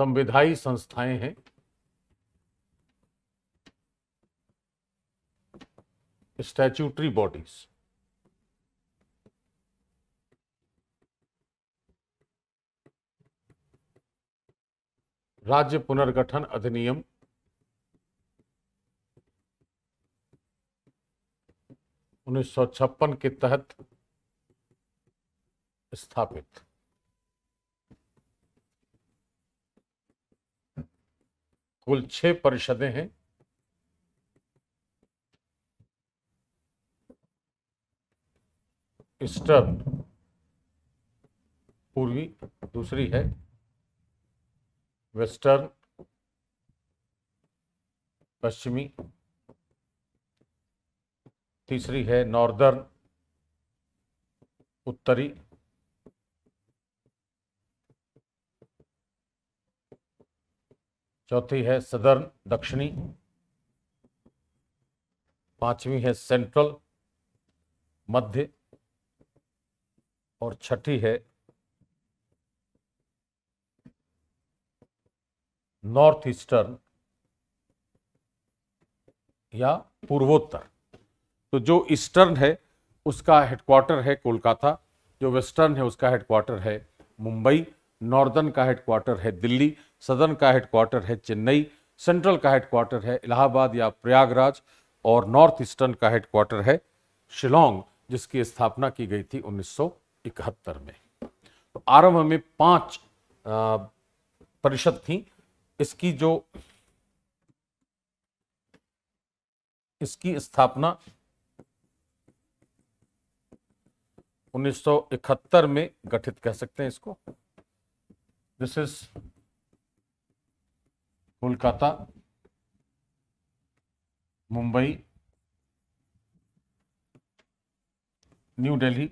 संविधायी संस्थाएं हैं statutory bodies राज्य पुनर्गठन अधिनियम उन्नीस के तहत स्थापित कुल छह परिषदें हैं ईस्टर्न पूर्वी दूसरी है वेस्टर्न पश्चिमी तीसरी है नॉर्दर्न उत्तरी चौथी है सदर्न दक्षिणी पांचवी है सेंट्रल मध्य और छठी है नॉर्थ ईस्टर्न या पूर्वोत्तर तो जो ईस्टर्न है उसका हेडक्वार्टर है कोलकाता जो वेस्टर्न है उसका हेडक्वार्टर है मुंबई नॉर्दर्न का हेडक्वार्टर है दिल्ली सदन का हेडक्वार्टर है चेन्नई सेंट्रल का हेडक्वार्टर है इलाहाबाद या प्रयागराज और नॉर्थ ईस्टर्न का हेडक्वार्टर है शिलोंग जिसकी स्थापना की गई थी 1971 में तो आरंभ में पांच परिषद थी इसकी जो इसकी स्थापना 1971 में गठित कह सकते हैं इसको this is Kolkata Mumbai New Delhi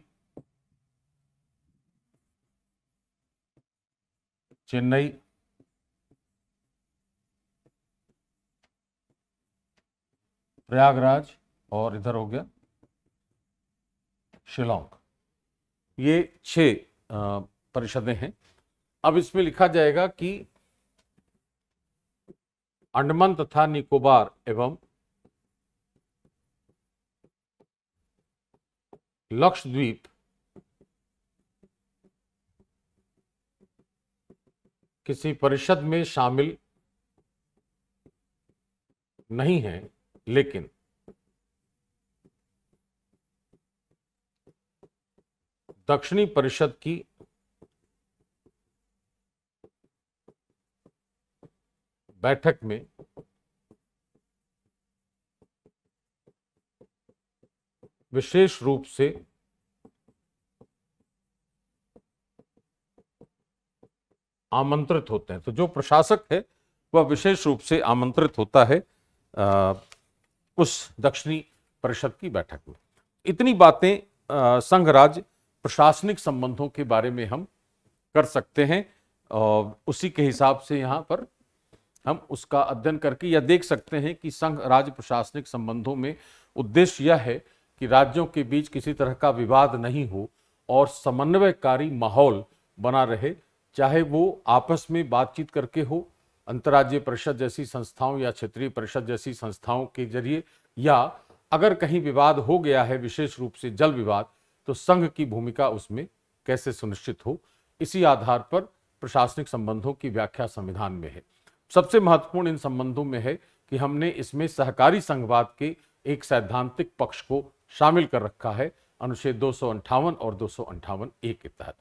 Chennai Prayagraj और इधर हो गया शिलोंग ये छह परिषदें हैं अब इसमें लिखा जाएगा कि अंडमान तथा निकोबार एवं लक्षद्वीप किसी परिषद में शामिल नहीं है लेकिन दक्षिणी परिषद की बैठक में विशेष रूप से आमंत्रित होते हैं तो जो प्रशासक है वह विशेष रूप से आमंत्रित होता है आ, उस दक्षिणी परिषद की बैठक में इतनी बातें संघ राज्य प्रशासनिक संबंधों के बारे में हम कर सकते हैं और उसी के हिसाब से यहाँ पर हम उसका अध्ययन करके या देख सकते हैं कि संघ राज्य प्रशासनिक संबंधों में उद्देश्य यह है कि राज्यों के बीच किसी तरह का विवाद नहीं हो और समन्वयकारी माहौल बना रहे चाहे वो आपस में बातचीत करके हो अंतर्राज्यीय परिषद जैसी संस्थाओं या क्षेत्रीय परिषद जैसी संस्थाओं के जरिए या अगर कहीं विवाद हो गया है विशेष रूप से जल विवाद तो संघ की भूमिका उसमें कैसे सुनिश्चित हो इसी आधार पर प्रशासनिक संबंधों की व्याख्या संविधान में है सबसे महत्वपूर्ण इन संबंधों में है कि हमने इसमें सहकारी संघवाद के एक सैद्धांतिक पक्ष को शामिल कर रखा है अनुच्छेद दो और दो ए के तहत